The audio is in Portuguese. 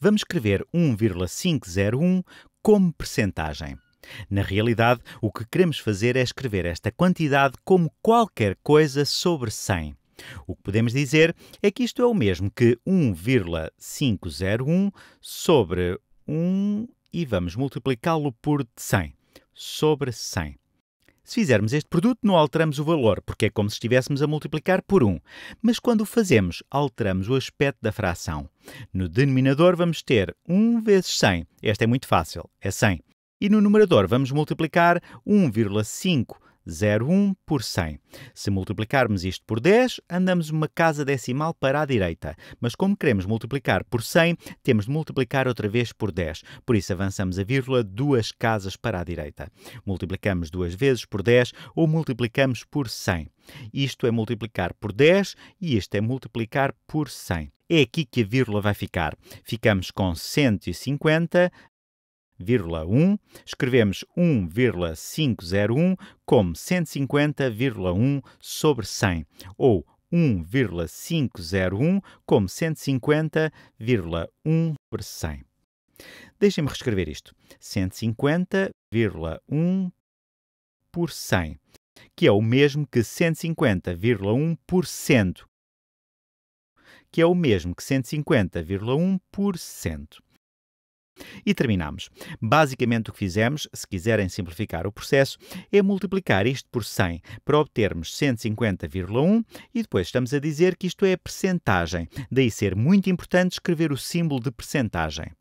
vamos escrever 1,501 como percentagem. Na realidade, o que queremos fazer é escrever esta quantidade como qualquer coisa sobre 100. O que podemos dizer é que isto é o mesmo que 1,501 sobre 1 e vamos multiplicá-lo por 100, sobre 100. Se fizermos este produto, não alteramos o valor, porque é como se estivéssemos a multiplicar por 1. Mas quando o fazemos, alteramos o aspecto da fração. No denominador vamos ter 1 vezes 100. Esta é muito fácil, é 100. E no numerador vamos multiplicar 1,5 0,1 por 100. Se multiplicarmos isto por 10, andamos uma casa decimal para a direita. Mas como queremos multiplicar por 100, temos de multiplicar outra vez por 10. Por isso avançamos a vírgula duas casas para a direita. Multiplicamos duas vezes por 10 ou multiplicamos por 100. Isto é multiplicar por 10 e isto é multiplicar por 100. É aqui que a vírgula vai ficar. Ficamos com 150 1,1, escrevemos 1,501 como 150,1 sobre 100, ou 1,501 como 150,1 por 100. Deixem-me reescrever isto. 150,1 por 100, que é o mesmo que 150,1%, por que é o mesmo que 150,1%. por e terminamos. Basicamente o que fizemos, se quiserem simplificar o processo, é multiplicar isto por 100 para obtermos 150,1 e depois estamos a dizer que isto é a percentagem, daí ser muito importante escrever o símbolo de percentagem.